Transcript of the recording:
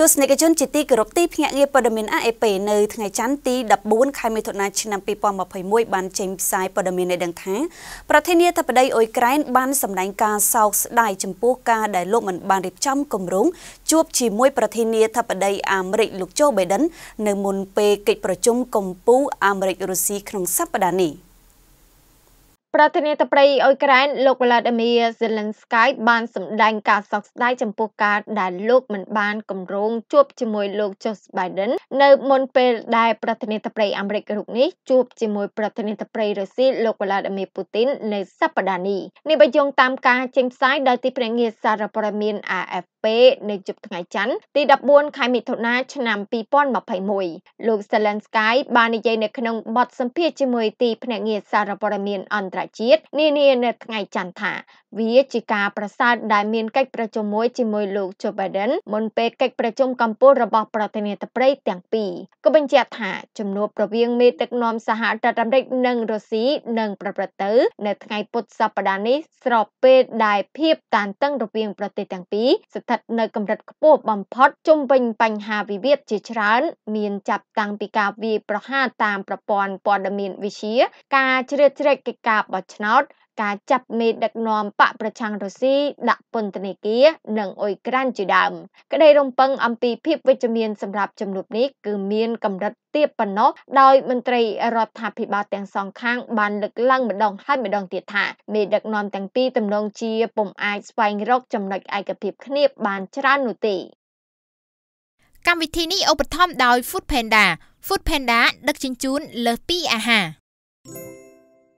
ទស្សនិកជនជាទីគោរពទីភ្នាក់ងារព័ត៌មាន AFP នៅថ្ងៃច័ន្ទទី14ខែមិថុនាឆ្នាំ2021បានចេញផ្សាយព័ត៌មានឲ្យដឹងថាប្រធានាធិបតីអ៊ុយក្រែនបានសម្ដែងការសោកស្ដាយចំពោះការដែលលោកមិនបានរៀបចំគម្រោងជួបជាមួយប្រធានាធិបតីអាមេរិកលោកโจ Biden នៅមុនពេលកិច្ចប្រជុំកំពូលអាមេរិករុស្ស៊ីក្នុងសប្តាហ៍នេះ។ប្រធានាធិបតីអ៊ុយក្រែនលោក Vladimir Zelensky បានសម្ដែងការសោកស្ដាយចំពោះការដែលលោកមិនបានគម្រោងជួបជាមួយលោក Joe Biden នៅមុនពេលដែលប្រធានាធិបតីអាមេរិករូបនេះជួបជាមួយប្រធានាធិបតីរុស្ស៊ីលោក Vladimir Putin នៅសប្តាហ៍នេះនេះបញ្យងតាមការចេញផ្សាយដោយទីភ្នាក់ងារសារព័ត៌មាន AFP ពេនៅយប់ថ្ងៃច័ន្ទទី14ខែមិថុនាឆ្នាំ2021លោក Zelensky បាននិយាយនៅក្នុងបទសម្ភាសន៍ជាមួយទីភ្នាក់ងារសារព័ត៌មាន អន្តរជាតិនានានៅថ្ងៃច័ន្ទថាវាជាការប្រសើរដែលមានកិច្ចប្រជុំមួយជាមួយលោក Joe Biden មុនពេលកិច្ចប្រជុំកម្ពុជារបស់ប្រធានាធិបតីទាំងពីរក៏បញ្ជាក់ថាជំនួបប្រវាងមេដឹកនាំសហរដ្ឋអាមេរិកនិងរុស្ស៊ីនឹងប្រព្រឹត្តទៅនៅថ្ងៃ ពុធសប្តាហ៍នេះស្របពេលដែលភាពតានតឹងរវាងប្រទេសទាំងពីរស្ថិតថិតនៅកម្រិតខ្ពស់បំផុតជុំវិញបញ្ហាវិវាទជាច្រើនមានចាប់តាំងពីការវាយប្រហារតាមប្រព័ន្ធព័ត៌មានវិទ្យាការជ្រៀតជ្រែកកិច្ចការបោះឆ្នោតការចាប់មេដឹកនាំបកប្រឆាំងរុស្ស៊ីដាក់ពន្ធនាគារនិងអ៊ុយក្រែនជាដើមក្តីរំពឹងអំពីភាពវិជ្ជមានសម្រាប់ជំនួបនេះគឺមានកម្រិតទាបប៉ុណ្ណោះដោយមន្ត្រីរដ្ឋាភិបាលទាំងសងខាងបានលើកឡើងម្ដងហើយម្ដងទៀតថាមេដឹកនាំទាំងពីរទំនងជាពុំអាចស្វែងរកចំណុចឯកភាពគ្នាបានច្រើននោះទេកម្មវិធីនេះឧបត្ថម្ភដោយ Food Panda Food Panda ដឹកជញ្ជូនលើសពីអាហារ